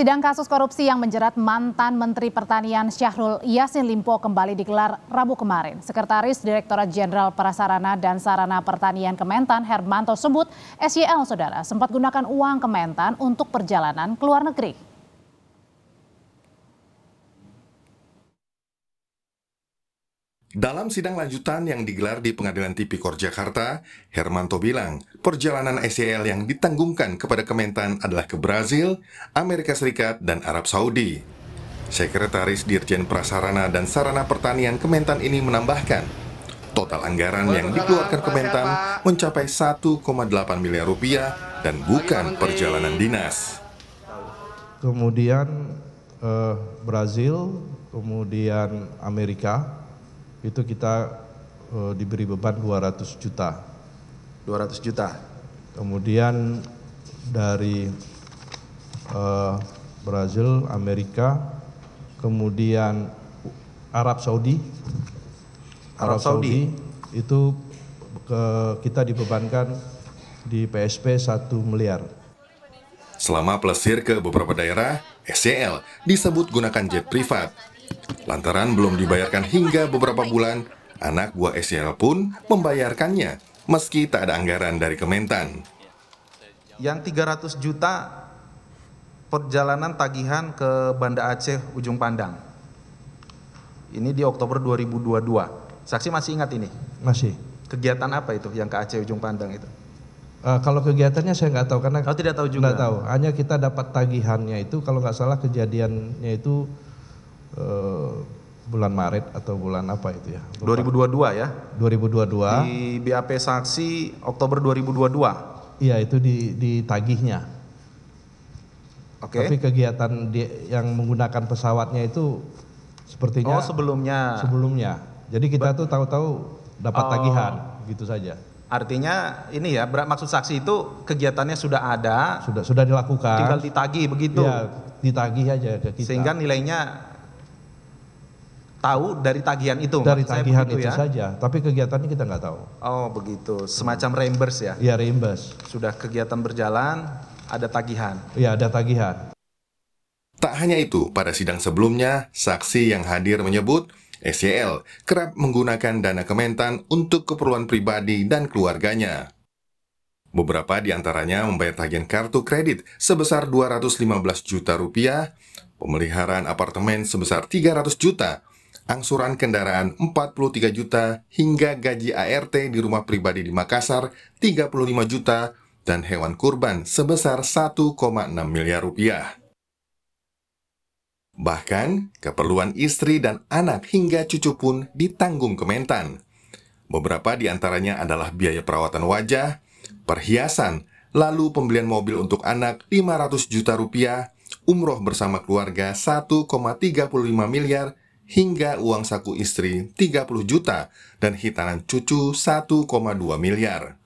Sidang kasus korupsi yang menjerat mantan Menteri Pertanian Syahrul Yasin Limpo kembali digelar Rabu kemarin. Sekretaris Direktorat Jenderal Prasarana dan Sarana Pertanian Kementan Hermanto sebut SYL Saudara sempat gunakan uang Kementan untuk perjalanan ke luar negeri. Dalam sidang lanjutan yang digelar di Pengadilan Tipikor Jakarta, Hermanto bilang perjalanan SEL yang ditanggungkan kepada Kementan adalah ke Brazil, Amerika Serikat, dan Arab Saudi. Sekretaris Dirjen Prasarana dan Sarana Pertanian Kementan ini menambahkan, total anggaran yang dikeluarkan Kementan mencapai 1,8 miliar rupiah dan bukan perjalanan dinas. Kemudian eh, Brazil, kemudian Amerika, itu kita e, diberi beban 200 juta. 200 juta. Kemudian dari e, Brazil, Amerika, kemudian Arab Saudi. Arab, Arab Saudi. Saudi itu ke, kita dibebankan di PSP 1 miliar. Selama plesir ke beberapa daerah, SCL disebut gunakan jet privat Lantaran belum dibayarkan hingga beberapa bulan, anak buah SCL pun membayarkannya meski tak ada anggaran dari Kementan. Yang 300 juta perjalanan tagihan ke Banda Aceh Ujung Pandang. Ini di Oktober 2022. Saksi masih ingat ini? Masih. Kegiatan apa itu yang ke Aceh Ujung Pandang itu? Uh, kalau kegiatannya saya nggak tahu karena. kalau oh, tidak tahu juga. Nggak tahu. Hanya kita dapat tagihannya itu kalau nggak salah kejadiannya itu Eh, bulan Maret atau bulan apa itu ya? Lupa. 2022 ya? 2022. Di BAP Saksi Oktober 2022. Iya, itu di di tagihnya. Oke. Okay. Tapi kegiatan di, yang menggunakan pesawatnya itu sepertinya Oh, sebelumnya. Sebelumnya. Jadi kita tuh tahu-tahu dapat oh. tagihan gitu saja. Artinya ini ya, maksud saksi itu kegiatannya sudah ada, sudah sudah dilakukan. Tinggal ditagih begitu. Iya, ditagih aja ke kita. Sehingga nilainya tahu dari tagihan itu. Dari tagihan itu ya? saja, tapi kegiatannya kita nggak tahu. Oh begitu, semacam reimburse ya? Iya reimburse. Sudah kegiatan berjalan, ada tagihan. Iya ada tagihan. Tak hanya itu, pada sidang sebelumnya, saksi yang hadir menyebut SYL kerap menggunakan dana Kementan untuk keperluan pribadi dan keluarganya. Beberapa di antaranya membayar tagihan kartu kredit sebesar 215 juta rupiah, pemeliharaan apartemen sebesar 300 juta, angsuran kendaraan 43 juta, hingga gaji ART di rumah pribadi di Makassar 35 juta, dan hewan kurban sebesar 1,6 miliar rupiah. Bahkan, keperluan istri dan anak hingga cucu pun ditanggung Kementan. Beberapa di antaranya adalah biaya perawatan wajah, perhiasan, lalu pembelian mobil untuk anak 500 juta rupiah, umroh bersama keluarga 1,35 miliar, hingga uang saku istri 30 juta dan hitanan cucu 1,2 miliar.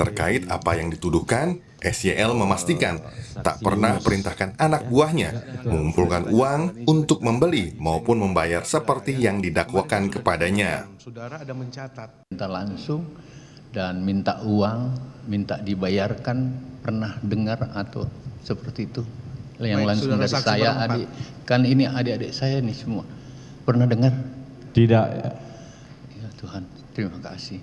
Terkait apa yang dituduhkan, SYL memastikan tak pernah perintahkan anak buahnya mengumpulkan uang untuk membeli maupun membayar seperti yang didakwakan kepadanya. Saudara ada mencatat. Minta langsung dan minta uang, minta dibayarkan, pernah dengar atau seperti itu? yang Baik, langsung dari saya adik kan ini adik-adik saya nih semua pernah dengar tidak ya. ya Tuhan terima kasih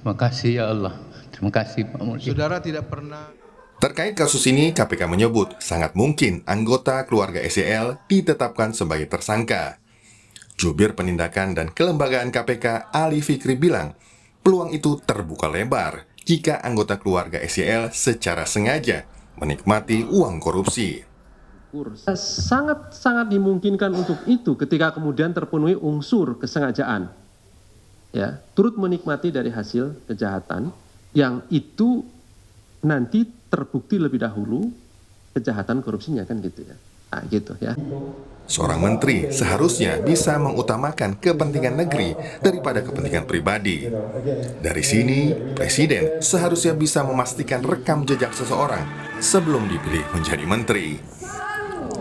terima kasih ya Allah terima kasih Pak Mulki saudara tidak pernah Terkait kasus ini, KPK menyebut sangat mungkin anggota keluarga SEL ditetapkan sebagai tersangka. Jubir Penindakan dan Kelembagaan KPK Ali Fikri bilang, peluang itu terbuka lebar jika anggota keluarga SEL secara sengaja menikmati uang korupsi sangat sangat dimungkinkan untuk itu ketika kemudian terpenuhi unsur kesengajaan ya turut menikmati dari hasil kejahatan yang itu nanti terbukti lebih dahulu kejahatan korupsinya kan gitu ya nah, gitu ya seorang menteri seharusnya bisa mengutamakan kepentingan negeri daripada kepentingan pribadi dari sini presiden seharusnya bisa memastikan rekam jejak seseorang sebelum dipilih menjadi menteri